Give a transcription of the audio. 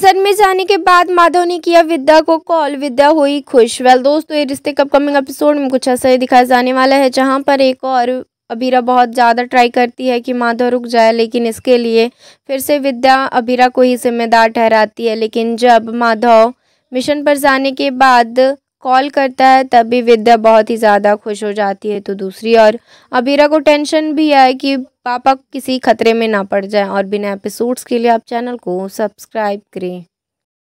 सन में जाने के बाद माधव ने किया विद्या को कॉल विद्या हुई खुश वेल दोस्तों ये रिश्ते का अपकमिंग एपिसोड में कुछ ऐसा ही दिखाया जाने वाला है जहाँ पर एक और अबीरा बहुत ज़्यादा ट्राई करती है कि माधव रुक जाए लेकिन इसके लिए फिर से विद्या अबीरा को ही जिम्मेदार ठहराती है लेकिन जब माधव मिशन पर जाने के बाद कॉल करता है तब भी विद्या बहुत ही ज़्यादा खुश हो जाती है तो दूसरी और अबीरा को टेंशन भी है कि पापा किसी खतरे में ना पड़ जाए और बिना एपिसोड्स के लिए आप चैनल को सब्सक्राइब करें